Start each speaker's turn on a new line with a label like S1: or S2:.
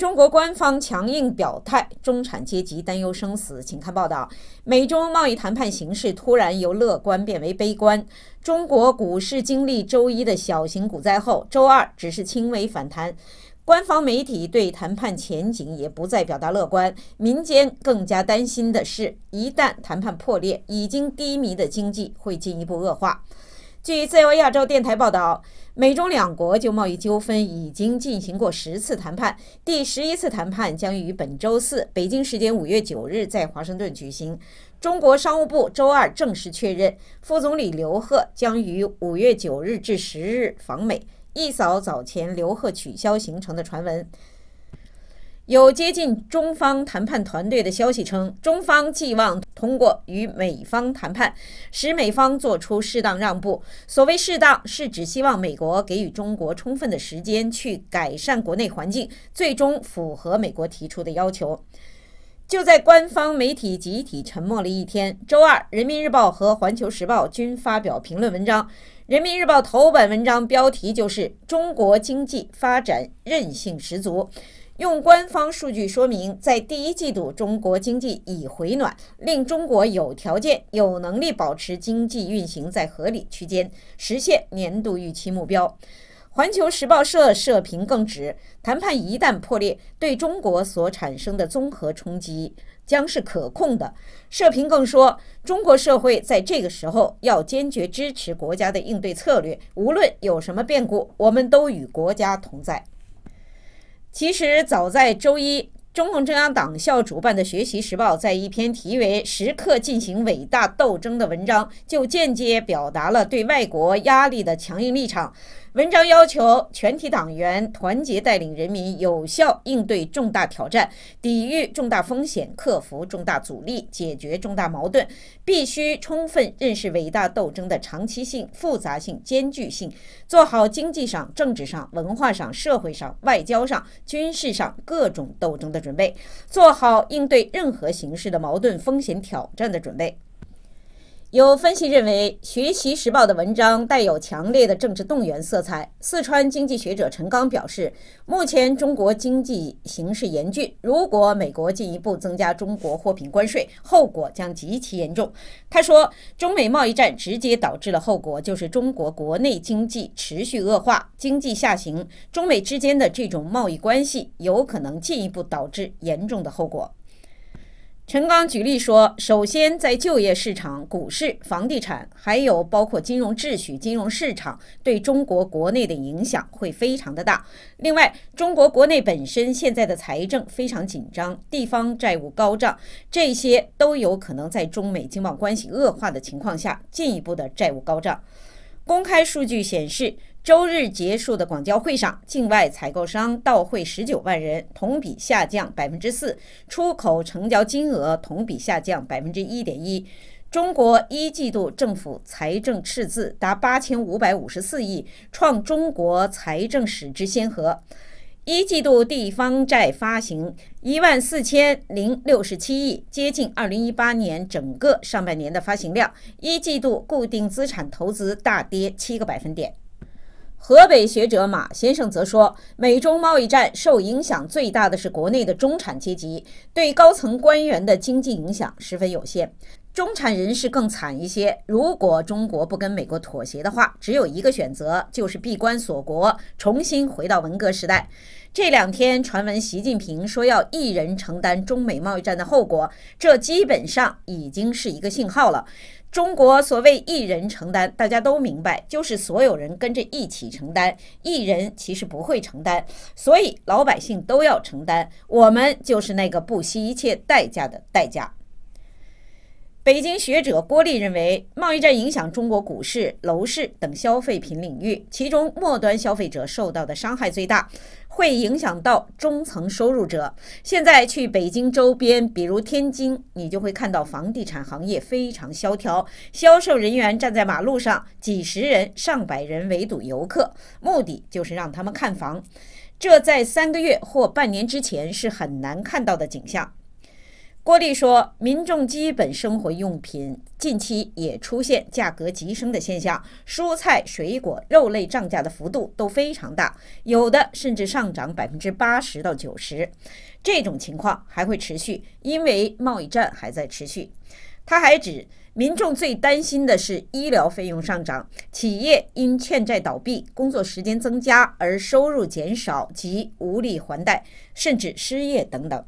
S1: 中国官方强硬表态，中产阶级担忧生死，请看报道。美中贸易谈判形势突然由乐观变为悲观，中国股市经历周一的小型股灾后，周二只是轻微反弹。官方媒体对谈判前景也不再表达乐观，民间更加担心的是，一旦谈判破裂，已经低迷的经济会进一步恶化。据自由亚洲电台报道，美中两国就贸易纠纷已经进行过十次谈判，第十一次谈判将于本周四（北京时间五月九日）在华盛顿举行。中国商务部周二正式确认，副总理刘鹤将于五月九日至十日访美，一扫早前刘鹤取消行程的传闻。有接近中方谈判团队的消息称，中方寄望通过与美方谈判，使美方做出适当让步。所谓“适当”，是指希望美国给予中国充分的时间去改善国内环境，最终符合美国提出的要求。就在官方媒体集体沉默了一天，周二，《人民日报》和《环球时报》均发表评论文章，《人民日报》头版文章标题就是“中国经济发展韧性十足”。用官方数据说明，在第一季度，中国经济已回暖，令中国有条件、有能力保持经济运行在合理区间，实现年度预期目标。环球时报社社评更指，谈判一旦破裂，对中国所产生的综合冲击将是可控的。社评更说，中国社会在这个时候要坚决支持国家的应对策略，无论有什么变故，我们都与国家同在。其实，早在周一，中共中央党校主办的《学习时报》在一篇题为《时刻进行伟大斗争》的文章，就间接表达了对外国压力的强硬立场。文章要求全体党员团结带领人民有效应对重大挑战、抵御重大风险、克服重大阻力、解决重大矛盾，必须充分认识伟大斗争的长期性、复杂性、艰巨性，做好经济上、政治上、文化上、社会上、外交上、军事上各种斗争的准备，做好应对任何形式的矛盾、风险、挑战的准备。有分析认为，《学习时报》的文章带有强烈的政治动员色彩。四川经济学者陈刚表示，目前中国经济形势严峻，如果美国进一步增加中国货品关税，后果将极其严重。他说，中美贸易战直接导致了后果，就是中国国内经济持续恶化，经济下行。中美之间的这种贸易关系有可能进一步导致严重的后果。陈刚举例说，首先在就业市场、股市、房地产，还有包括金融秩序、金融市场，对中国国内的影响会非常的大。另外，中国国内本身现在的财政非常紧张，地方债务高涨，这些都有可能在中美经贸关系恶化的情况下，进一步的债务高涨。公开数据显示。周日结束的广交会上，境外采购商到会十九万人，同比下降百分之四，出口成交金额同比下降百分之一点一。中国一季度政府财政赤字达八千五百五十四亿，创中国财政史之先河。一季度地方债发行一万四千零六十七亿，接近二零一八年整个上半年的发行量。一季度固定资产投资大跌七个百分点。河北学者马先生则说，美中贸易战受影响最大的是国内的中产阶级，对高层官员的经济影响十分有限。中产人士更惨一些。如果中国不跟美国妥协的话，只有一个选择，就是闭关锁国，重新回到文革时代。这两天传闻习近平说要一人承担中美贸易战的后果，这基本上已经是一个信号了。中国所谓一人承担，大家都明白，就是所有人跟着一起承担。一人其实不会承担，所以老百姓都要承担。我们就是那个不惜一切代价的代价。北京学者郭丽认为，贸易战影响中国股市、楼市等消费品领域，其中末端消费者受到的伤害最大，会影响到中层收入者。现在去北京周边，比如天津，你就会看到房地产行业非常萧条，销售人员站在马路上，几十人、上百人围堵游客，目的就是让他们看房。这在三个月或半年之前是很难看到的景象。郭丽说，民众基本生活用品近期也出现价格急升的现象，蔬菜、水果、肉类涨价的幅度都非常大，有的甚至上涨百分之八十到九十。这种情况还会持续，因为贸易战还在持续。他还指，民众最担心的是医疗费用上涨，企业因欠债倒闭、工作时间增加而收入减少及无力还贷，甚至失业等等。